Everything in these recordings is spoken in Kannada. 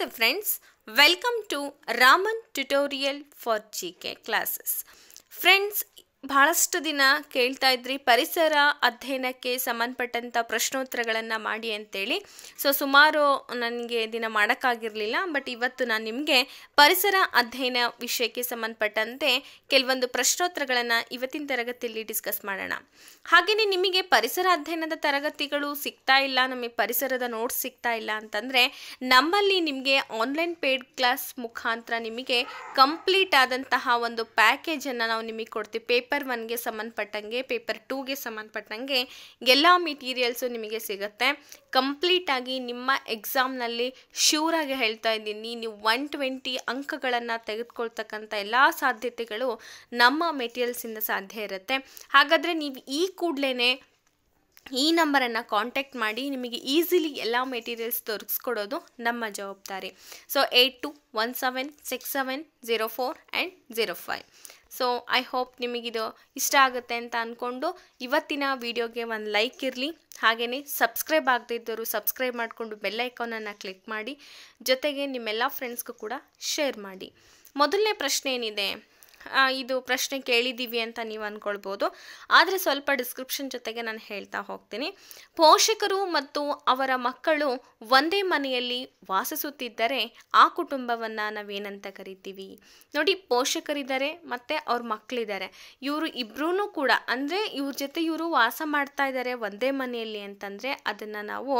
Namaste friends, welcome to Raman tutorial for GK classes. Friends, ಬಹಳಷ್ಟು ದಿನ ಕೇಳ್ತಾ ಇದ್ರಿ ಪರಿಸರ ಅಧ್ಯಯನಕ್ಕೆ ಸಂಬಂಧಪಟ್ಟಂಥ ಪ್ರಶ್ನೋತ್ತರಗಳನ್ನು ಮಾಡಿ ಅಂತೇಳಿ ಸೊ ಸುಮಾರು ನನಗೆ ದಿನ ಮಾಡೋಕ್ಕಾಗಿರಲಿಲ್ಲ ಬಟ್ ಇವತ್ತು ನಾನು ನಿಮಗೆ ಪರಿಸರ ಅಧ್ಯಯನ ವಿಷಯಕ್ಕೆ ಸಂಬಂಧಪಟ್ಟಂತೆ ಕೆಲವೊಂದು ಪ್ರಶ್ನೋತ್ತರಗಳನ್ನು ಇವತ್ತಿನ ತರಗತಿಯಲ್ಲಿ ಡಿಸ್ಕಸ್ ಮಾಡೋಣ ಹಾಗೆಯೇ ನಿಮಗೆ ಪರಿಸರ ಅಧ್ಯಯನದ ತರಗತಿಗಳು ಸಿಗ್ತಾ ಇಲ್ಲ ನಮಗೆ ಪರಿಸರದ ನೋಟ್ಸ್ ಸಿಗ್ತಾ ಇಲ್ಲ ಅಂತಂದರೆ ನಮ್ಮಲ್ಲಿ ನಿಮಗೆ ಆನ್ಲೈನ್ ಪೇಯ್ಡ್ ಕ್ಲಾಸ್ ಮುಖಾಂತರ ನಿಮಗೆ ಕಂಪ್ಲೀಟ್ ಆದಂತಹ ಒಂದು ಪ್ಯಾಕೇಜನ್ನು ನಾವು ನಿಮಗೆ ಕೊಡ್ತೀವಿ ಪೇಪರ್ ಪೇಪರ್ ಒನ್ಗೆ ಸಂಬಂಧಪಟ್ಟಂಗೆ ಪೇಪರ್ ಟೂಗೆ ಸಂಬಂಧಪಟ್ಟಂಗೆ ಎಲ್ಲ ಮೆಟೀರಿಯಲ್ಸು ನಿಮಗೆ ಸಿಗುತ್ತೆ ಕಂಪ್ಲೀಟಾಗಿ ನಿಮ್ಮ ಎಕ್ಸಾಮ್ನಲ್ಲಿ ಶ್ಯೂರಾಗಿ ಹೇಳ್ತಾ ಇದ್ದೀನಿ ನೀವು ಒನ್ ಟ್ವೆಂಟಿ ಅಂಕಗಳನ್ನು ತೆಗೆದುಕೊಳ್ತಕ್ಕಂಥ ಎಲ್ಲ ಸಾಧ್ಯತೆಗಳು ನಮ್ಮ ಮೆಟೀರಿಯಲ್ಸಿಂದ ಸಾಧ್ಯ ಇರುತ್ತೆ ಹಾಗಾದರೆ ನೀವು ಈ ಕೂಡಲೇ ಈ ನಂಬರನ್ನು ಕಾಂಟ್ಯಾಕ್ಟ್ ಮಾಡಿ ನಿಮಗೆ ಈಸಿಲಿ ಎಲ್ಲ ಮೆಟೀರಿಯಲ್ಸ್ ದೊರಕಿಸ್ಕೊಡೋದು ನಮ್ಮ ಜವಾಬ್ದಾರಿ so eight two one seven six seven zero four and zero five so I hope ನಿಮಗಿದು ಇಷ್ಟ ಆಗುತ್ತೆ ಅಂತ ಅಂದ್ಕೊಂಡು ಇವತ್ತಿನ ವಿಡಿಯೋಗೆ ಒಂದು ಲೈಕ್ ಇರಲಿ ಹಾಗೆಯೇ ಸಬ್ಸ್ಕ್ರೈಬ್ ಆಗದಿದ್ದರು ಸಬ್ಸ್ಕ್ರೈಬ್ ಮಾಡಿಕೊಂಡು ಬೆಲ್ಲೈಕಾನನ್ನು ಕ್ಲಿಕ್ ಮಾಡಿ ಜೊತೆಗೆ ನಿಮ್ಮೆಲ್ಲ ಫ್ರೆಂಡ್ಸ್ಗೂ ಕೂಡ ಶೇರ್ ಮಾಡಿ ಮೊದಲನೇ ಪ್ರಶ್ನೆ ಏನಿದೆ ಇದು ಪ್ರಶ್ನೆ ಕೇಳಿದ್ದೀವಿ ಅಂತ ನೀವು ಅಂದ್ಕೊಳ್ಬೋದು ಆದರೆ ಸ್ವಲ್ಪ ಡಿಸ್ಕ್ರಿಪ್ಷನ್ ಜೊತೆಗೆ ನಾನು ಹೇಳ್ತಾ ಹೋಗ್ತೀನಿ ಪೋಷಕರು ಮತ್ತು ಅವರ ಮಕ್ಕಳು ಒಂದೇ ಮನೆಯಲ್ಲಿ ವಾಸಿಸುತ್ತಿದ್ದರೆ ಆ ಕುಟುಂಬವನ್ನು ನಾವೇನಂತ ಕರಿತೀವಿ ನೋಡಿ ಪೋಷಕರಿದ್ದಾರೆ ಮತ್ತು ಅವ್ರ ಮಕ್ಕಳಿದ್ದಾರೆ ಇವರು ಇಬ್ಬರೂ ಕೂಡ ಅಂದರೆ ಇವ್ರ ಜೊತೆ ಇವರು ವಾಸ ಮಾಡ್ತಾ ಇದ್ದಾರೆ ಒಂದೇ ಮನೆಯಲ್ಲಿ ಅಂತಂದರೆ ಅದನ್ನು ನಾವು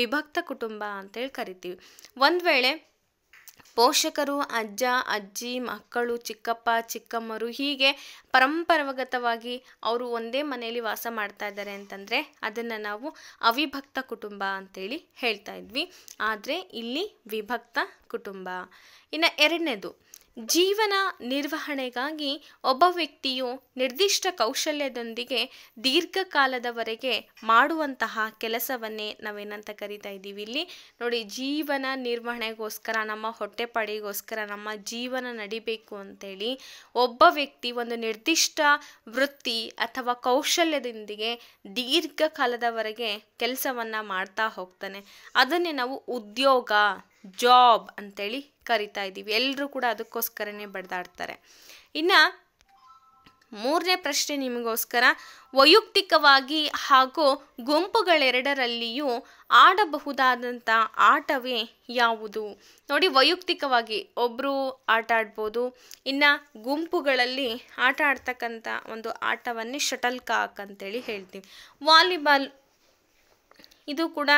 ವಿಭಕ್ತ ಕುಟುಂಬ ಅಂತೇಳಿ ಕರಿತೀವಿ ಒಂದು ವೇಳೆ ಪೋಷಕರು ಅಜ್ಜ ಅಜ್ಜಿ ಮಕ್ಕಳು ಚಿಕ್ಕಪ್ಪ ಚಿಕ್ಕಮ್ಮರು ಹೀಗೆ ಪರಂಪರಾಗತವಾಗಿ ಅವರು ಒಂದೇ ಮನೆಯಲ್ಲಿ ವಾಸ ಮಾಡ್ತಾ ಇದ್ದಾರೆ ಅಂತಂದರೆ ಅದನ್ನು ನಾವು ಅವಿಭಕ್ತ ಕುಟುಂಬ ಅಂತೇಳಿ ಹೇಳ್ತಾ ಇದ್ವಿ ಆದರೆ ಇಲ್ಲಿ ವಿಭಕ್ತ ಕುಟುಂಬ ಇನ್ನು ಎರಡನೇದು ಜೀವನ ನಿರ್ವಹಣೆಗಾಗಿ ಒಬ್ಬ ವ್ಯಕ್ತಿಯು ನಿರ್ದಿಷ್ಟ ಕೌಶಲ್ಯದೊಂದಿಗೆ ದೀರ್ಘಕಾಲದವರೆಗೆ ಮಾಡುವಂತಹ ಕೆಲಸವನ್ನೇ ನಾವೇನಂತ ಕರಿತಾ ಇದ್ದೀವಿ ಇಲ್ಲಿ ನೋಡಿ ಜೀವನ ನಿರ್ವಹಣೆಗೋಸ್ಕರ ನಮ್ಮ ಹೊಟ್ಟೆಪಾಡಿಗೋಸ್ಕರ ನಮ್ಮ ಜೀವನ ನಡಿಬೇಕು ಅಂತೇಳಿ ಒಬ್ಬ ವ್ಯಕ್ತಿ ಒಂದು ನಿರ್ದಿಷ್ಟ ವೃತ್ತಿ ಅಥವಾ ಕೌಶಲ್ಯದೊಂದಿಗೆ ದೀರ್ಘಕಾಲದವರೆಗೆ ಕೆಲಸವನ್ನು ಮಾಡ್ತಾ ಹೋಗ್ತಾನೆ ಅದನ್ನೇ ನಾವು ಉದ್ಯೋಗ ಜಾಬ್ ಅಂತೇಳಿ ಕರಿತಾ ಇದ್ದೀವಿ ಎಲ್ಲರೂ ಕೂಡ ಅದಕ್ಕೋಸ್ಕರನೇ ಬಡ್ದಾಡ್ತಾರೆ ಇನ್ನು ಮೂರನೇ ಪ್ರಶ್ನೆ ನಿಮಗೋಸ್ಕರ ವೈಯಕ್ತಿಕವಾಗಿ ಹಾಗೂ ಗುಂಪುಗಳೆರಡರಲ್ಲಿಯೂ ಆಡಬಹುದಾದಂಥ ಆಟವೇ ಯಾವುದು ನೋಡಿ ವೈಯಕ್ತಿಕವಾಗಿ ಒಬ್ಬರು ಆಟ ಆಡ್ಬೋದು ಇನ್ನು ಗುಂಪುಗಳಲ್ಲಿ ಆಟ ಆಡ್ತಕ್ಕಂಥ ಒಂದು ಆಟವನ್ನೇ ಶಟಲ್ ಕಾಕ್ ಅಂತೇಳಿ ಹೇಳ್ತೀವಿ ವಾಲಿಬಾಲ್ ಇದು ಕೂಡ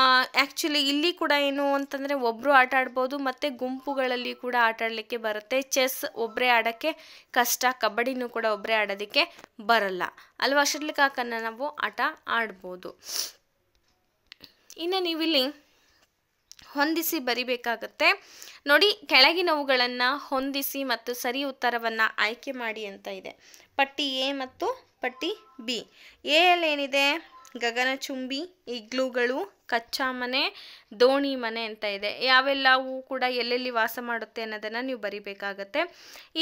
ಆ್ಯಕ್ಚುಲಿ ಇಲ್ಲಿ ಕೂಡ ಏನು ಅಂತಂದರೆ ಒಬ್ಬರು ಆಟ ಆಡ್ಬೋದು ಮತ್ತು ಗುಂಪುಗಳಲ್ಲಿ ಕೂಡ ಆಟ ಆಡಲಿಕ್ಕೆ ಬರುತ್ತೆ ಚೆಸ್ ಒಬ್ಬರೇ ಆಡೋಕ್ಕೆ ಕಷ್ಟ ಕಬಡ್ಡಿನೂ ಕೂಡ ಒಬ್ಬರೇ ಆಡೋದಕ್ಕೆ ಬರಲ್ಲ ಅಲ್ವಾ ಶಟ್ಲ್ ಕಾಕನ್ನು ನಾವು ಆಟ ಆಡ್ಬೋದು ಇನ್ನು ನೀವಿಲ್ಲಿ ಹೊಂದಿಸಿ ಬರಿಬೇಕಾಗತ್ತೆ ನೋಡಿ ಕೆಳಗಿನವುಗಳನ್ನು ಹೊಂದಿಸಿ ಮತ್ತು ಸರಿ ಉತ್ತರವನ್ನು ಆಯ್ಕೆ ಮಾಡಿ ಅಂತ ಇದೆ ಪಟ್ಟಿ ಎ ಮತ್ತು ಪಟ್ಟಿ ಬಿ ಎ ಏನಿದೆ ಗಗನಚುಂಬಿ ಇಗ್ಲುಗಳು ಕಚ್ಚಾ ಮನೆ ದೋಣಿ ಮನೆ ಅಂತ ಇದೆ ಯಾವೆಲ್ಲವೂ ಕೂಡ ಎಲ್ಲೆಲ್ಲಿ ವಾಸ ಮಾಡುತ್ತೆ ಅನ್ನೋದನ್ನು ನೀವು ಬರಿಬೇಕಾಗತ್ತೆ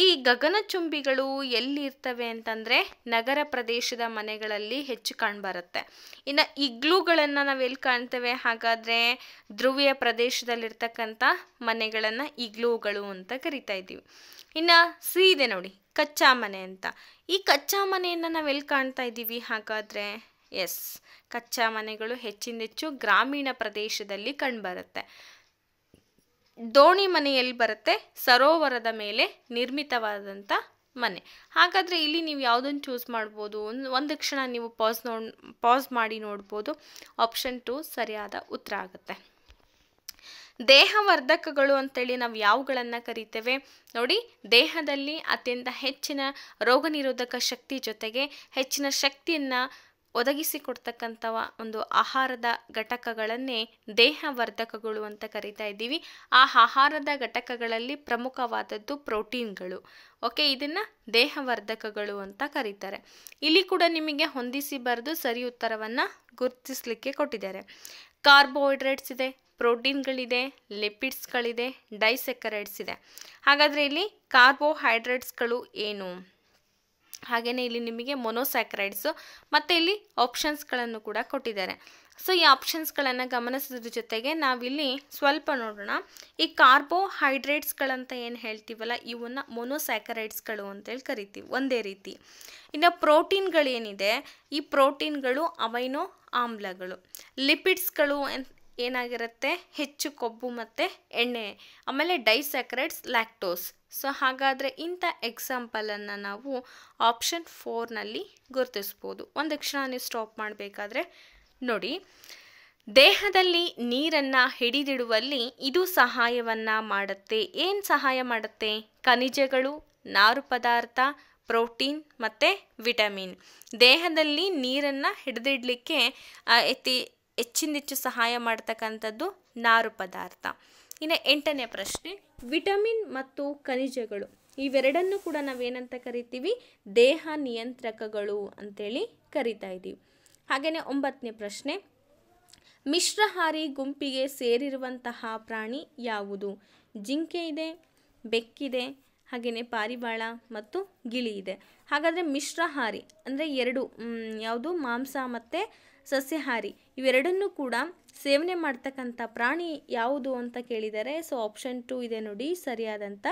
ಈ ಗಗನಚುಂಬಿಗಳು ಎಲ್ಲಿರ್ತವೆ ಅಂತಂದರೆ ನಗರ ಪ್ರದೇಶದ ಮನೆಗಳಲ್ಲಿ ಹೆಚ್ಚು ಕಾಣ್ಬರುತ್ತೆ ಇನ್ನು ಇಗ್ಲುಗಳನ್ನು ನಾವೆಲ್ಲಿ ಕಾಣ್ತೇವೆ ಹಾಗಾದರೆ ಧ್ರುವೀಯ ಪ್ರದೇಶದಲ್ಲಿರ್ತಕ್ಕಂಥ ಮನೆಗಳನ್ನು ಇಗ್ಲುಗಳು ಅಂತ ಕರಿತಾ ಇದ್ದೀವಿ ಇನ್ನು ಸಿ ಇದೆ ನೋಡಿ ಕಚ್ಚಾ ಮನೆ ಅಂತ ಈ ಕಚ್ಚಾ ಮನೆಯನ್ನು ನಾವೆಲ್ಲಿ ಕಾಣ್ತಾ ಇದ್ದೀವಿ ಹಾಗಾದರೆ ಎಸ್ ಕಚ್ಚಾ ಮನೆಗಳು ಹೆಚ್ಚಿನೆಚ್ಚು ಗ್ರಾಮೀಣ ಪ್ರದೇಶದಲ್ಲಿ ಕಂಡುಬರುತ್ತೆ ದೋಣಿ ಮನೆಯಲ್ಲಿ ಬರುತ್ತೆ ಸರೋವರದ ಮೇಲೆ ನಿರ್ಮಿತವಾದಂಥ ಮನೆ ಹಾಗಾದರೆ ಇಲ್ಲಿ ನೀವು ಯಾವುದನ್ನು ಚೂಸ್ ಮಾಡ್ಬೋದು ಒಂದು ಒಂದು ಕ್ಷಣ ನೀವು ಪಾಸ್ ನೋಡ್ ಪಾಸ್ ಮಾಡಿ ನೋಡ್ಬೋದು ಆಪ್ಷನ್ ಟು ಸರಿಯಾದ ಉತ್ತರ ಆಗುತ್ತೆ ದೇಹವರ್ಧಕಗಳು ಅಂತೇಳಿ ನಾವು ಯಾವುಗಳನ್ನು ಕರಿತೇವೆ ನೋಡಿ ದೇಹದಲ್ಲಿ ಅತ್ಯಂತ ಹೆಚ್ಚಿನ ರೋಗನಿರೋಧಕ ಶಕ್ತಿ ಜೊತೆಗೆ ಹೆಚ್ಚಿನ ಶಕ್ತಿಯನ್ನು ಒದಗಿಸಿಕೊಡ್ತಕ್ಕಂಥ ಒಂದು ಆಹಾರದ ಘಟಕಗಳನ್ನೇ ದೇಹವರ್ಧಕಗಳು ಅಂತ ಕರಿತಾ ಇದ್ದೀವಿ ಆ ಆಹಾರದ ಘಟಕಗಳಲ್ಲಿ ಪ್ರಮುಖವಾದದ್ದು ಪ್ರೋಟೀನ್ಗಳು ಓಕೆ ಇದನ್ನು ದೇಹವರ್ಧಕಗಳು ಅಂತ ಕರೀತಾರೆ ಇಲ್ಲಿ ಕೂಡ ನಿಮಗೆ ಹೊಂದಿಸಿ ಬರೆದು ಸರಿ ಉತ್ತರವನ್ನು ಗುರುತಿಸಲಿಕ್ಕೆ ಕೊಟ್ಟಿದ್ದಾರೆ ಕಾರ್ಬೋಹೈಡ್ರೇಟ್ಸ್ ಇದೆ ಪ್ರೋಟೀನ್ಗಳಿದೆ ಲಿಪಿಡ್ಸ್ಗಳಿದೆ ಡೈಸೆಕರೈಡ್ಸ್ ಇದೆ ಹಾಗಾದರೆ ಇಲ್ಲಿ ಕಾರ್ಬೋಹೈಡ್ರೇಟ್ಸ್ಗಳು ಏನು ಹಾಗೆಯೇ ಇಲ್ಲಿ ನಿಮಗೆ ಮೊನೋಸ್ಯಾಕ್ರೈಡ್ಸು ಮತ್ತು ಇಲ್ಲಿ ಆಪ್ಷನ್ಸ್ಗಳನ್ನು ಕೂಡ ಕೊಟ್ಟಿದ್ದಾರೆ ಸೊ ಈ ಆಪ್ಷನ್ಸ್ಗಳನ್ನು ಗಮನಿಸೋದ್ರ ಜೊತೆಗೆ ನಾವಿಲ್ಲಿ ಸ್ವಲ್ಪ ನೋಡೋಣ ಈ ಕಾರ್ಬೋಹೈಡ್ರೇಟ್ಸ್ಗಳಂತ ಏನು ಹೇಳ್ತೀವಲ್ಲ ಇವನ್ನು ಮೊನೋಸ್ಯಾಕರೈಡ್ಸ್ಗಳು ಅಂತೇಳಿ ಕರಿತೀವಿ ಒಂದೇ ರೀತಿ ಇನ್ನು ಪ್ರೋಟೀನ್ಗಳೇನಿದೆ ಈ ಪ್ರೋಟೀನ್ಗಳು ಅವೈನೋ ಆಮ್ಲಗಳು ಲಿಪಿಡ್ಸ್ಗಳು ಏನಾಗಿರುತ್ತೆ ಹೆಚ್ಚು ಕೊಬ್ಬು ಮತ್ತು ಎಣ್ಣೆ ಆಮೇಲೆ ಡೈಸ್ಯಾಕ್ರೈಡ್ಸ್ ಲ್ಯಾಕ್ಟೋಸ್ ಸೊ ಹಾಗಾದರೆ ಇಂಥ ಎಕ್ಸಾಂಪಲನ್ನು ನಾವು ಆಪ್ಷನ್ ಫೋರ್ನಲ್ಲಿ ಗುರುತಿಸ್ಬೋದು ಒಂದು ಕ್ಷಣ ನೀವು ಸ್ಟಾಪ್ ಮಾಡಬೇಕಾದ್ರೆ ನೋಡಿ ದೇಹದಲ್ಲಿ ನೀರನ್ನು ಹಿಡಿದಿಡುವಲ್ಲಿ ಇದು ಸಹಾಯವನ್ನು ಮಾಡುತ್ತೆ ಏನು ಸಹಾಯ ಮಾಡುತ್ತೆ ಖನಿಜಗಳು ನಾರು ಪದಾರ್ಥ ಪ್ರೋಟೀನ್ ಮತ್ತು ವಿಟಮಿನ್ ದೇಹದಲ್ಲಿ ನೀರನ್ನು ಹಿಡಿದಿಡಲಿಕ್ಕೆ ಎತ್ತಿ ಹೆಚ್ಚು ಸಹಾಯ ಮಾಡ್ತಕ್ಕಂಥದ್ದು ನಾರು ಪದಾರ್ಥ ಇನ್ನು ಎಂಟನೇ ಪ್ರಶ್ನೆ ವಿಟಮಿನ್ ಮತ್ತು ಖನಿಜಗಳು ಇವೆರಡನ್ನು ಕೂಡ ನಾವೇನಂತ ಕರಿತೀವಿ ದೇಹ ನಿಯಂತ್ರಕಗಳು ಅಂತೇಳಿ ಕರಿತಾ ಇದ್ದೀವಿ ಹಾಗೆಯೇ ಒಂಬತ್ತನೇ ಪ್ರಶ್ನೆ ಮಿಶ್ರಹಾರಿ ಗುಂಪಿಗೆ ಸೇರಿರುವಂತಹ ಪ್ರಾಣಿ ಯಾವುದು ಜಿಂಕೆ ಇದೆ ಬೆಕ್ಕಿದೆ ಹಾಗೆಯೇ ಪಾರಿವಾಳ ಮತ್ತು ಗಿಳಿ ಇದೆ ಹಾಗಾದರೆ ಮಿಶ್ರಹಾರಿ ಅಂದರೆ ಎರಡು ಯಾವುದು ಮಾಂಸ ಮತ್ತು ಸಸ್ಯಾಹಾರಿ ಇವೆರಡನ್ನೂ ಕೂಡ ಸೇವನೆ ಮಾಡ್ತಕ್ಕಂಥ ಪ್ರಾಣಿ ಯಾವುದು ಅಂತ ಕೇಳಿದರೆ ಸೊ ಆಪ್ಷನ್ ಟು ಇದೆ ನೋಡಿ ಸರಿಯಾದಂಥ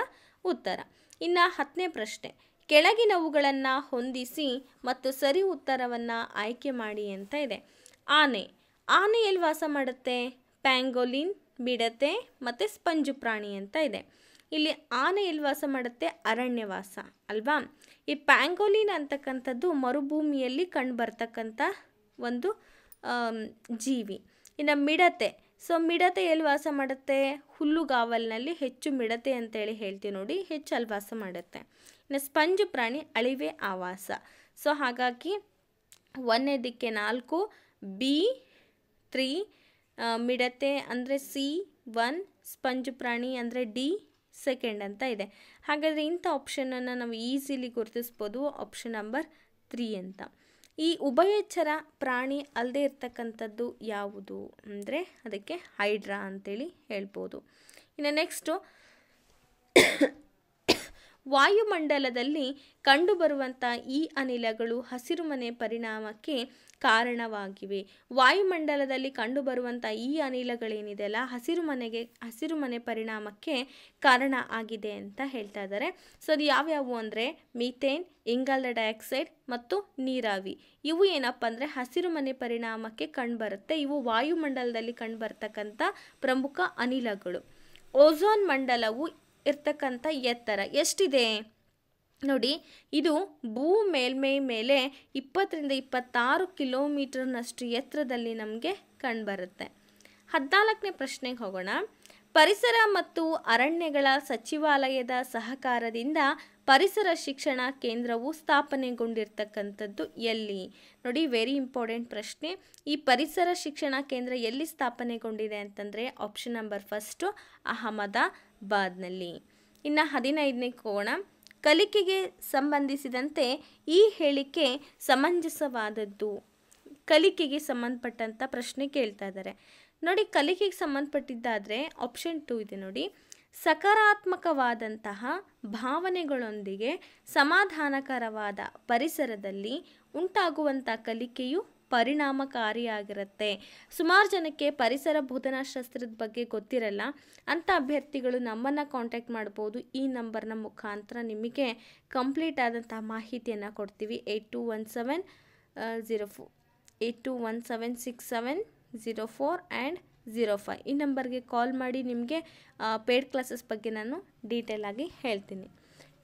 ಉತ್ತರ ಇನ್ನು ಹತ್ತನೇ ಪ್ರಶ್ನೆ ಕೆಳಗಿನವುಗಳನ್ನು ಹೊಂದಿಸಿ ಮತ್ತು ಸರಿ ಉತ್ತರವನ್ನು ಆಯ್ಕೆ ಮಾಡಿ ಅಂತ ಇದೆ ಆನೆ ಆನೆ ಎಲ್ಲಿ ವಾಸ ಮಾಡುತ್ತೆ ಪ್ಯಾಂಗೋಲಿನ್ ಬಿಡತೆ ಮತ್ತು ಸ್ಪಂಜು ಪ್ರಾಣಿ ಅಂತ ಇದೆ ಇಲ್ಲಿ ಆನೆ ಎಲ್ಲಿ ವಾಸ ಮಾಡುತ್ತೆ ಅರಣ್ಯವಾಸ ಅಲ್ವಾ ಈ ಪ್ಯಾಂಗೋಲಿನ್ ಅಂತಕ್ಕಂಥದ್ದು ಮರುಭೂಮಿಯಲ್ಲಿ ಕಂಡು ಬರ್ತಕ್ಕಂಥ ಒಂದು ಜೀವಿ ಇನ್ನು ಮಿಡತೆ ಸೊ ಮಿಡತೆ ಎಲ್ಲಿ ವಾಸ ಮಾಡುತ್ತೆ ಹುಲ್ಲುಗಾವಲಿನಲ್ಲಿ ಹೆಚ್ಚು ಮಿಡತೆ ಅಂತೇಳಿ ಹೇಳ್ತೀವಿ ನೋಡಿ ಹೆಚ್ಚು ಅಲ್ಲಿ ವಾಸ ಮಾಡುತ್ತೆ ಇನ್ನು ಸ್ಪಂಜು ಪ್ರಾಣಿ ಅಳಿವೆ ಆವಾಸ ಸೊ ಹಾಗಾಗಿ ಒಂದನೇದಕ್ಕೆ ನಾಲ್ಕು ಬಿ ತ್ರೀ ಮಿಡತೆ ಅಂದರೆ ಸಿ ಒನ್ ಸ್ಪಂಜು ಪ್ರಾಣಿ ಅಂದರೆ ಡಿ ಸೆಕೆಂಡ್ ಅಂತ ಇದೆ ಹಾಗಾದರೆ ಇಂಥ ಆಪ್ಷನನ್ನು ನಾವು ಈಸಿಲಿ ಗುರುತಿಸ್ಬೋದು ಆಪ್ಷನ್ ನಂಬರ್ ತ್ರೀ ಅಂತ ಈ ಉಭಯಚರ ಪ್ರಾಣಿ ಅಲ್ಲದೆ ಇರ್ತಕ್ಕಂಥದ್ದು ಯಾವುದು ಅಂದರೆ ಅದಕ್ಕೆ ಹೈಡ್ರಾ ಅಂತೇಳಿ ಹೇಳ್ಬೋದು ಇನ್ನು ನೆಕ್ಸ್ಟು ವಾಯುಮಂಡಲದಲ್ಲಿ ಕಂಡುಬರುವಂಥ ಈ ಅನಿಲಗಳು ಹಸಿರುಮನೆ ಪರಿಣಾಮಕ್ಕೆ ಕಾರಣವಾಗಿವೆ ವಾಯುಮಂಡಲದಲ್ಲಿ ಕಂಡುಬರುವಂಥ ಈ ಅನಿಲಗಳೇನಿದೆಯಲ್ಲ ಹಸಿರುಮನೆಗೆ ಹಸಿರುಮನೆ ಪರಿಣಾಮಕ್ಕೆ ಕಾರಣ ಆಗಿದೆ ಅಂತ ಹೇಳ್ತಾ ಇದ್ದಾರೆ ಸೊ ಅದು ಯಾವ್ಯಾವು ಅಂದರೆ ಮೀಥೇನ್ ಇಂಗಾಲದ ಡೈಆಕ್ಸೈಡ್ ಮತ್ತು ನೀರಾವಿ ಇವು ಏನಪ್ಪ ಅಂದರೆ ಹಸಿರುಮನೆ ಪರಿಣಾಮಕ್ಕೆ ಕಂಡುಬರುತ್ತೆ ಇವು ವಾಯುಮಂಡಲದಲ್ಲಿ ಕಂಡುಬರ್ತಕ್ಕಂಥ ಪ್ರಮುಖ ಅನಿಲಗಳು ಓಝೋನ್ ಮಂಡಲವು ಇರ್ತಕ್ಕಂಥ ಎತ್ತರ ಎಷ್ಟಿದೆ ನೋಡಿ ಇದು ಭೂ ಮೇಲ್ಮೈ ಮೇಲೆ ಇಪ್ಪತ್ತರಿಂದ ಇಪ್ಪತ್ತಾರು ಕಿಲೋಮೀಟರ್ನಷ್ಟು ಎತ್ತರದಲ್ಲಿ ನಮಗೆ ಕಂಡುಬರುತ್ತೆ ಹದಿನಾಲ್ಕನೇ ಪ್ರಶ್ನೆಗೆ ಹೋಗೋಣ ಪರಿಸರ ಮತ್ತು ಅರಣ್ಯಗಳ ಸಚಿವಾಲಯದ ಸಹಕಾರದಿಂದ ಪರಿಸರ ಶಿಕ್ಷಣ ಕೇಂದ್ರವು ಸ್ಥಾಪನೆಗೊಂಡಿರ್ತಕ್ಕಂಥದ್ದು ಎಲ್ಲಿ ನೋಡಿ ವೆರಿ ಇಂಪಾರ್ಟೆಂಟ್ ಪ್ರಶ್ನೆ ಈ ಪರಿಸರ ಶಿಕ್ಷಣ ಕೇಂದ್ರ ಎಲ್ಲಿ ಸ್ಥಾಪನೆಗೊಂಡಿದೆ ಅಂತಂದರೆ ಆಪ್ಷನ್ ನಂಬರ್ ಫಸ್ಟು ಅಹಮದಾಬಾದ್ನಲ್ಲಿ ಇನ್ನು ಹದಿನೈದನೇ ಕೋಣ ಕಲಿಕೆಗೆ ಸಂಬಂಧಿಸಿದಂತೆ ಈ ಹೇಳಿಕೆ ಸಮಂಜಸವಾದದ್ದು ಕಲಿಕೆಗೆ ಸಂಬಂಧಪಟ್ಟಂಥ ಪ್ರಶ್ನೆ ಕೇಳ್ತಾ ಇದ್ದಾರೆ ನೋಡಿ ಕಲಿಕೆಗೆ ಸಂಬಂಧಪಟ್ಟಿದ್ದಾದರೆ ಆಪ್ಷನ್ ಟು ಇದೆ ನೋಡಿ ಸಕಾರಾತ್ಮಕವಾದಂತಹ ಭಾವನೆಗಳೊಂದಿಗೆ ಸಮಾಧಾನಕರವಾದ ಪರಿಸರದಲ್ಲಿ ಉಂಟಾಗುವಂಥ ಕಲಿಕೆಯು ಪರಿಣಾಮಕಾರಿಯಾಗಿರುತ್ತೆ ಸುಮಾರು ಜನಕ್ಕೆ ಪರಿಸರ ಶಾಸ್ತ್ರದ ಬಗ್ಗೆ ಗೊತ್ತಿರಲ್ಲ ಅಂಥ ಅಭ್ಯರ್ಥಿಗಳು ನಮ್ಮನ್ನು ಕಾಂಟ್ಯಾಕ್ಟ್ ಮಾಡ್ಬೋದು ಈ ನಂಬರ್ನ ಮುಖಾಂತರ ನಿಮಗೆ ಕಂಪ್ಲೀಟ್ ಆದಂಥ ಮಾಹಿತಿಯನ್ನು ಕೊಡ್ತೀವಿ eight two one seven zero four eight two one seven six seven zero four and zero five ಈ ನಂಬರ್ಗೆ ಕಾಲ್ ಮಾಡಿ ನಿಮಗೆ ಪೇಡ್ ಕ್ಲಾಸಸ್ ಬಗ್ಗೆ ನಾನು ಡೀಟೇಲ್ ಆಗಿ ಹೇಳ್ತೀನಿ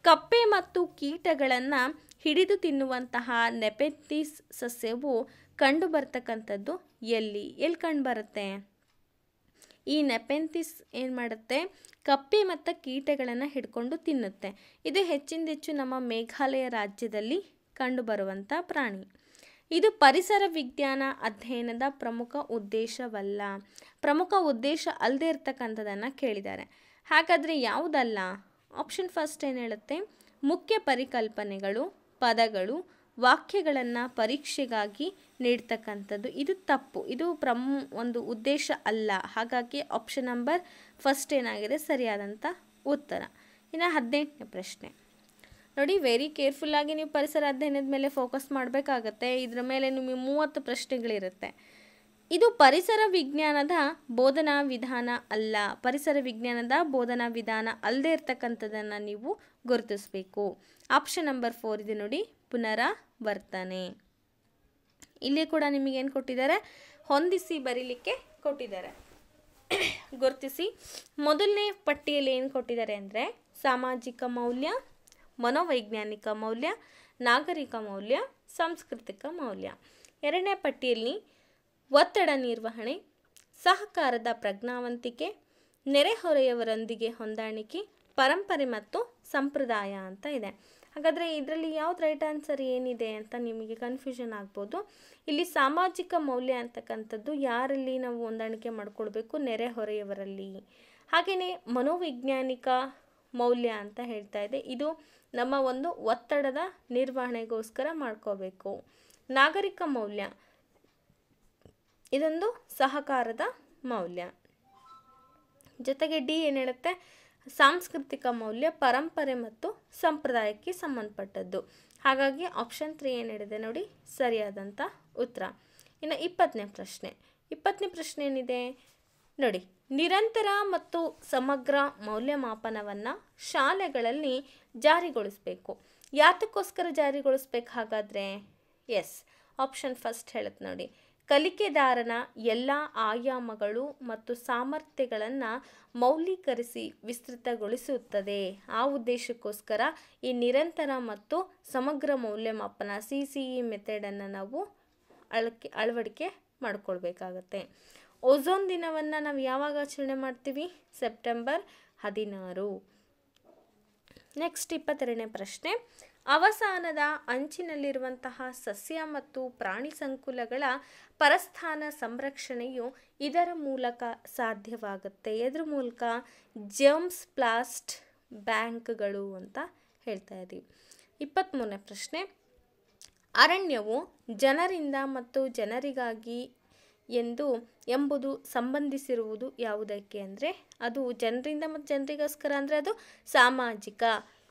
ಕಪ್ಪೆ ಮತ್ತು ಕೀಟಗಳನ್ನು ಹಿಡಿದು ತಿನ್ನುವಂತಹ ನೆಪೆಂತಿಸ್ ಸಸ್ಯವು ಕಂಡು ಬರ್ತಕ್ಕಂಥದ್ದು ಎಲ್ಲಿ ಎಲ್ಲಿ ಕಂಡು ಬರುತ್ತೆ ಈ ನೆಪೆಂಥಿಸ್ ಏನು ಮಾಡುತ್ತೆ ಕಪ್ಪೆ ಮತ್ತು ಕೀಟಗಳನ್ನು ಹಿಡ್ಕೊಂಡು ತಿನ್ನುತ್ತೆ ಇದು ಹೆಚ್ಚಿಂದ ಹೆಚ್ಚು ನಮ್ಮ ಮೇಘಾಲಯ ರಾಜ್ಯದಲ್ಲಿ ಕಂಡುಬರುವಂಥ ಪ್ರಾಣಿ ಇದು ಪರಿಸರ ವಿಜ್ಞಾನ ಅಧ್ಯಯನದ ಪ್ರಮುಖ ಉದ್ದೇಶವಲ್ಲ ಪ್ರಮುಖ ಉದ್ದೇಶ ಅಲ್ಲದೆ ಇರ್ತಕ್ಕಂಥದ್ದನ್ನು ಕೇಳಿದ್ದಾರೆ ಹಾಗಾದರೆ ಯಾವುದಲ್ಲ ಆಪ್ಷನ್ ಫಸ್ಟ್ ಏನು ಹೇಳುತ್ತೆ ಮುಖ್ಯ ಪರಿಕಲ್ಪನೆಗಳು ಪದಗಳು ವಾಕ್ಯಗಳನ್ನು ಪರೀಕ್ಷೆಗಾಗಿ ನೀಡ್ತಕ್ಕಂಥದ್ದು ಇದು ತಪ್ಪು ಇದು ಪ್ರಮ್ ಒಂದು ಉದ್ದೇಶ ಅಲ್ಲ ಹಾಗಾಗಿ ಆಪ್ಷನ್ ನಂಬರ್ ಫಸ್ಟ್ ಏನಾಗಿದೆ ಸರಿಯಾದಂಥ ಉತ್ತರ ಇನ್ನು ಹದಿನೆಂಟನೇ ಪ್ರಶ್ನೆ ನೋಡಿ ವೆರಿ ಕೇರ್ಫುಲ್ಲಾಗಿ ನೀವು ಪರಿಸರ ಅಧ್ಯಯನದ ಮೇಲೆ ಫೋಕಸ್ ಮಾಡಬೇಕಾಗತ್ತೆ ಇದರ ಮೇಲೆ ನಿಮಗೆ ಮೂವತ್ತು ಪ್ರಶ್ನೆಗಳಿರುತ್ತೆ ಇದು ಪರಿಸರ ವಿಜ್ಞಾನದ ಬೋಧನಾ ವಿಧಾನ ಅಲ್ಲ ಪರಿಸರ ವಿಜ್ಞಾನದ ಬೋಧನಾ ವಿಧಾನ ಅಲ್ಲದೆ ಇರತಕ್ಕಂಥದ್ದನ್ನು ನೀವು ಗುರುತಿಸಬೇಕು ಆಪ್ಷನ್ ನಂಬರ್ ಫೋರ್ ಇದೆ ನೋಡಿ ಪುನರಾವರ್ತನೆ ಇಲ್ಲಿ ಕೂಡ ನಿಮಗೇನು ಕೊಟ್ಟಿದ್ದಾರೆ ಹೊಂದಿಸಿ ಬರೀಲಿಕ್ಕೆ ಕೊಟ್ಟಿದ್ದಾರೆ ಗುರುತಿಸಿ ಮೊದಲನೇ ಪಟ್ಟಿಯಲ್ಲಿ ಏನು ಕೊಟ್ಟಿದ್ದಾರೆ ಅಂದರೆ ಸಾಮಾಜಿಕ ಮೌಲ್ಯ ಮನೋವೈಜ್ಞಾನಿಕ ಮೌಲ್ಯ ನಾಗರಿಕ ಮೌಲ್ಯ ಸಾಂಸ್ಕೃತಿಕ ಮೌಲ್ಯ ಎರಡನೇ ಪಟ್ಟಿಯಲ್ಲಿ ಒತ್ತಡ ನಿರ್ವಹಣೆ ಸಹಕಾರದ ಪ್ರಜ್ಞಾವಂತಿಕೆ ನೆರೆಹೊರೆಯವರೊಂದಿಗೆ ಹೊಂದಾಣಿಕೆ ಪರಂಪರೆ ಮತ್ತು ಸಂಪ್ರದಾಯ ಅಂತ ಇದೆ ಹಾಗಾದರೆ ಇದರಲ್ಲಿ ಯಾವ್ದು ರೈಟ್ ಆನ್ಸರ್ ಏನಿದೆ ಅಂತ ನಿಮಗೆ ಕನ್ಫ್ಯೂಷನ್ ಆಗ್ಬೋದು ಇಲ್ಲಿ ಸಾಮಾಜಿಕ ಮೌಲ್ಯ ಅಂತಕ್ಕಂಥದ್ದು ಯಾರಲ್ಲಿ ನಾವು ಹೊಂದಾಣಿಕೆ ಮಾಡಿಕೊಳ್ಬೇಕು ನೆರೆಹೊರೆಯವರಲ್ಲಿ ಹಾಗೆಯೇ ಮನೋವೈಜ್ಞಾನಿಕ ಮೌಲ್ಯ ಅಂತ ಹೇಳ್ತಾ ಇದೆ ಇದು ನಮ್ಮ ಒಂದು ಒತ್ತಡದ ನಿರ್ವಹಣೆಗೋಸ್ಕರ ಮಾಡ್ಕೋಬೇಕು ನಾಗರಿಕ ಮೌಲ್ಯ ಇದೊಂದು ಸಹಕಾರದ ಮೌಲ್ಯ ಜೊತೆಗೆ ಡಿ ಏನು ಹೇಳುತ್ತೆ ಸಾಂಸ್ಕೃತಿಕ ಮೌಲ್ಯ ಪರಂಪರೆ ಮತ್ತು ಸಂಪ್ರದಾಯಕ್ಕೆ ಸಂಬಂಧಪಟ್ಟದ್ದು ಹಾಗಾಗಿ ಆಪ್ಷನ್ ತ್ರೀ ಏನು ಹೇಳಿದೆ ನೋಡಿ ಸರಿಯಾದಂಥ ಉತ್ತರ ಇನ್ನು ಇಪ್ಪತ್ತನೇ ಪ್ರಶ್ನೆ ಇಪ್ಪತ್ತನೇ ಪ್ರಶ್ನೆ ಏನಿದೆ ನೋಡಿ ನಿರಂತರ ಮತ್ತು ಸಮಗ್ರ ಮೌಲ್ಯಮಾಪನವನ್ನು ಶಾಲೆಗಳಲ್ಲಿ ಜಾರಿಗೊಳಿಸಬೇಕು ಯಾತಕ್ಕೋಸ್ಕರ ಜಾರಿಗೊಳಿಸ್ಬೇಕು ಹಾಗಾದರೆ ಎಸ್ ಆಪ್ಷನ್ ಫಸ್ಟ್ ಹೇಳುತ್ತೆ ನೋಡಿ ಕಲಿಕೆದಾರನ ಎಲ್ಲ ಆಯಾಮಗಳು ಮತ್ತು ಸಾಮರ್ಥ್ಯಗಳನ್ನು ಮೌಲ್ಯೀಕರಿಸಿ ವಿಸ್ತೃತಗೊಳಿಸುತ್ತದೆ ಆ ಉದ್ದೇಶಕ್ಕೋಸ್ಕರ ಈ ನಿರಂತರ ಮತ್ತು ಸಮಗ್ರ ಮೌಲ್ಯಮಾಪನ ಸಿ ಸಿ ಇ ಮೆಥಡನ್ನು ನಾವು ಅಳಕೆ ಅಳವಡಿಕೆ ಮಾಡಿಕೊಳ್ಬೇಕಾಗತ್ತೆ ಓಝೋನ್ ದಿನವನ್ನು ನಾವು ಯಾವಾಗ ಆಚರಣೆ ಮಾಡ್ತೀವಿ ಸೆಪ್ಟೆಂಬರ್ ಹದಿನಾರು ನೆಕ್ಸ್ಟ್ ಇಪ್ಪತ್ತೆರಡನೇ ಪ್ರಶ್ನೆ ಅವಸಾನದ ಅಂಚಿನಲ್ಲಿರುವಂತಹ ಸಸ್ಯ ಮತ್ತು ಪ್ರಾಣಿ ಸಂಕುಲಗಳ ಪರಸ್ಥಾನ ಸಂರಕ್ಷಣೆಯು ಇದರ ಮೂಲಕ ಸಾಧ್ಯವಾಗುತ್ತೆ ಇದ್ರ ಮೂಲಕ ಜರ್ಮ್ಸ್ ಪ್ಲಾಸ್ಟ್ ಬ್ಯಾಂಕ್ಗಳು ಅಂತ ಹೇಳ್ತಾ ಇದ್ದೀವಿ ಇಪ್ಪತ್ತ್ಮೂರನೇ ಪ್ರಶ್ನೆ ಅರಣ್ಯವು ಜನರಿಂದ ಮತ್ತು ಜನರಿಗಾಗಿ ಎಂದು ಎಂಬುದು ಸಂಬಂಧಿಸಿರುವುದು ಯಾವುದಕ್ಕೆ ಅಂದರೆ ಅದು ಜನರಿಂದ ಮತ್ತು ಜನರಿಗೋಸ್ಕರ ಅಂದರೆ ಅದು ಸಾಮಾಜಿಕ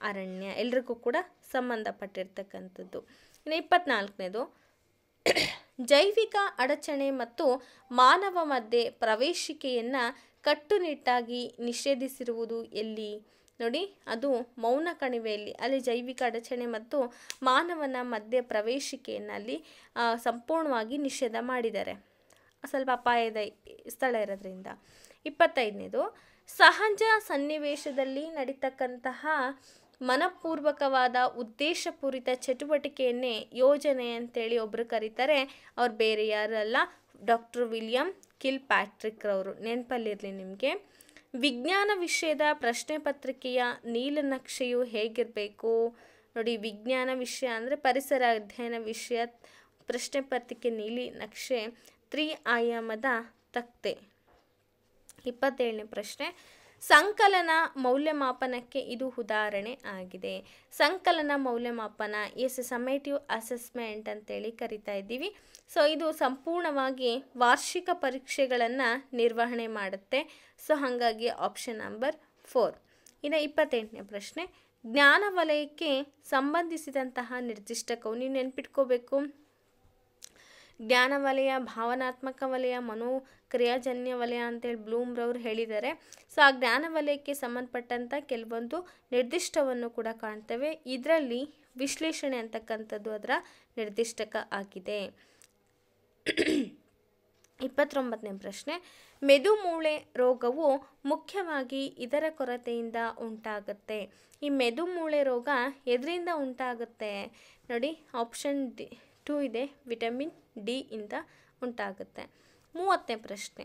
ಅರಣ್ಯ ಎಲ್ರಿಗೂ ಕೂಡ ಸಂಬಂಧಪಟ್ಟಿರ್ತಕ್ಕಂಥದ್ದು ಇನ್ನು ಇಪ್ಪತ್ನಾಲ್ಕನೇದು ಜೈವಿಕ ಅಡಚಣೆ ಮತ್ತು ಮಾನವ ಮಧ್ಯೆ ಪ್ರವೇಶಿಕೆಯನ್ನು ಕಟ್ಟುನಿಟ್ಟಾಗಿ ನಿಷೇಧಿಸಿರುವುದು ಎಲ್ಲಿ ನೋಡಿ ಅದು ಮೌನ ಕಣಿವೆಯಲ್ಲಿ ಅಲ್ಲಿ ಜೈವಿಕ ಅಡಚಣೆ ಮತ್ತು ಮಾನವನ ಮಧ್ಯೆ ಪ್ರವೇಶಿಕೆಯನ್ನು ಅಲ್ಲಿ ಸಂಪೂರ್ಣವಾಗಿ ನಿಷೇಧ ಮಾಡಿದ್ದಾರೆ ಸ್ವಲ್ಪ ಅಪಾಯದ ಸ್ಥಳ ಇರೋದ್ರಿಂದ ಇಪ್ಪತ್ತೈದನೇದು ಸಹಜ ಸನ್ನಿವೇಶದಲ್ಲಿ ನಡೀತಕ್ಕಂತಹ ಮನಪೂರ್ವಕವಾದ ಉದ್ದೇಶಪೂರಿತ ಚಟುವಟಿಕೆಯನ್ನೇ ಯೋಜನೆ ಅಂತೇಳಿ ಒಬ್ಬರು ಕರೀತಾರೆ ಅವ್ರು ಬೇರೆ ಯಾರಲ್ಲ ಡಾಕ್ಟರ್ ವಿಲಿಯಂ ಕಿಲ್ ಪ್ಯಾಟ್ರಿಕ್ ರವರು ನೆನಪಲ್ಲಿರಲಿ ನಿಮಗೆ ವಿಜ್ಞಾನ ವಿಷಯದ ಪ್ರಶ್ನೆ ಪತ್ರಿಕೆಯ ನೀಲನಕ್ಷೆಯು ಹೇಗಿರಬೇಕು ನೋಡಿ ವಿಜ್ಞಾನ ವಿಷಯ ಅಂದರೆ ಪರಿಸರ ಅಧ್ಯಯನ ವಿಷಯ ಪ್ರಶ್ನೆ ಪತ್ರಿಕೆ ನೀಲಿ ನಕ್ಷೆ ತ್ರಿ ಆಯಾಮದ ತಕ್ತೆ ಇಪ್ಪತ್ತೇಳನೇ ಪ್ರಶ್ನೆ ಸಂಕಲನ ಮೌಲ್ಯಮಾಪನಕ್ಕೆ ಇದು ಉದಾಹರಣೆ ಆಗಿದೆ ಸಂಕಲನ ಮೌಲ್ಯಮಾಪನ ಎಸ್ ಸಮೇಟಿವ್ ಅಸೆಸ್ಮೆಂಟ್ ಅಂತೇಳಿ ಕರಿತಾ ಇದ್ದೀವಿ ಸೊ ಇದು ಸಂಪೂರ್ಣವಾಗಿ ವಾರ್ಷಿಕ ಪರೀಕ್ಷೆಗಳನ್ನು ನಿರ್ವಹಣೆ ಮಾಡುತ್ತೆ ಸೊ ಹಾಗಾಗಿ ಆಪ್ಷನ್ ನಂಬರ್ ಫೋರ್ ಇನ್ನು ಇಪ್ಪತ್ತೆಂಟನೇ ಪ್ರಶ್ನೆ ಜ್ಞಾನ ವಲಯಕ್ಕೆ ಸಂಬಂಧಿಸಿದಂತಹ ನಿರ್ದಿಷ್ಟ ನೀವು ನೆನ್ಪಿಟ್ಕೋಬೇಕು ಜ್ಞಾನ ವಲಯ ಭಾವನಾತ್ಮಕ ವಲಯ ಮನೋ ಕ್ರಿಯಾಜನ್ಯ ವಲಯ ಅಂತೇಳಿ ಬ್ಲೂಮ್ರವ್ರು ಹೇಳಿದ್ದಾರೆ ಸೊ ಆ ಜ್ಞಾನ ವಲಯಕ್ಕೆ ಸಂಬಂಧಪಟ್ಟಂಥ ಕೆಲವೊಂದು ನಿರ್ದಿಷ್ಟವನ್ನು ಕೂಡ ಕಾಣ್ತೇವೆ ಇದರಲ್ಲಿ ವಿಶ್ಲೇಷಣೆ ಅಂತಕ್ಕಂಥದ್ದು ಅದರ ನಿರ್ದಿಷ್ಟಕ ಆಗಿದೆ ಇಪ್ಪತ್ತೊಂಬತ್ತನೇ ಪ್ರಶ್ನೆ ಮೆದುಮೂಳೆ ರೋಗವು ಮುಖ್ಯವಾಗಿ ಇದರ ಕೊರತೆಯಿಂದ ಉಂಟಾಗುತ್ತೆ ಈ ಮೆದುಮೂಳೆ ರೋಗ ಎದರಿಂದ ಉಂಟಾಗುತ್ತೆ ನೋಡಿ ಆಪ್ಷನ್ ಡಿ ಟೂ ಇದೆ ವಿಟಮಿನ್ ಡಿ ಇಂದ ಉಂಟಾಗುತ್ತೆ ಮೂವತ್ತನೇ ಪ್ರಶ್ನೆ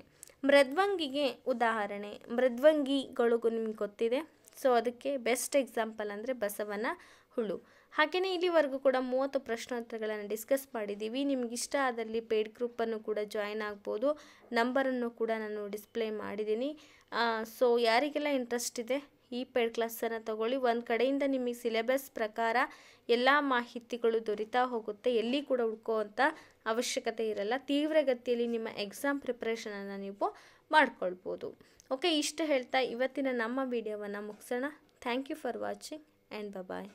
ಮೃದ್ವಂಗಿಗೆ ಉದಾಹರಣೆ ಮೃದ್ವಂಗಿಗಳಿಗೂ ನಿಮ್ಗೆ ಗೊತ್ತಿದೆ ಸೊ ಅದಕ್ಕೆ ಬೆಸ್ಟ್ ಎಕ್ಸಾಂಪಲ್ ಅಂದರೆ ಬಸವನ ಹುಳು ಹಾಗೆಯೇ ಇಲ್ಲಿವರೆಗೂ ಕೂಡ ಮೂವತ್ತು ಪ್ರಶ್ನೋತ್ತರಗಳನ್ನು ಡಿಸ್ಕಸ್ ಮಾಡಿದ್ದೀವಿ ನಿಮ್ಗೆ ಇಷ್ಟ ಆದಲ್ಲಿ ಪೇಡ್ ಗ್ರೂಪನ್ನು ಕೂಡ ಜಾಯಿನ್ ಆಗ್ಬೋದು ನಂಬರನ್ನು ಕೂಡ ನಾನು ಡಿಸ್ಪ್ಲೇ ಮಾಡಿದ್ದೀನಿ ಸೊ ಯಾರಿಗೆಲ್ಲ ಇಂಟ್ರೆಸ್ಟ್ ಇದೆ ಈ ಪೇಡ್ ಕ್ಲಾಸನ್ನು ತಗೊಳ್ಳಿ ಒಂದು ಕಡೆಯಿಂದ ನಿಮಗೆ ಸಿಲೆಬಸ್ ಪ್ರಕಾರ ಎಲ್ಲ ಮಾಹಿತಿಗಳು ದೊರೀತಾ ಹೋಗುತ್ತೆ ಎಲ್ಲಿ ಕೂಡ ಹುಡ್ಕೋವಂಥ ಅವಶ್ಯಕತೆ ಇರಲ್ಲ ತೀವ್ರಗತಿಯಲ್ಲಿ ನಿಮ್ಮ ಎಕ್ಸಾಮ್ ಪ್ರಿಪ್ರೇಷನನ್ನು ನೀವು ಮಾಡ್ಕೊಳ್ಬೋದು ಓಕೆ ಇಷ್ಟು ಹೇಳ್ತಾ ಇವತ್ತಿನ ನಮ್ಮ ವಿಡಿಯೋವನ್ನು ಮುಗಿಸೋಣ thank you for watching and bye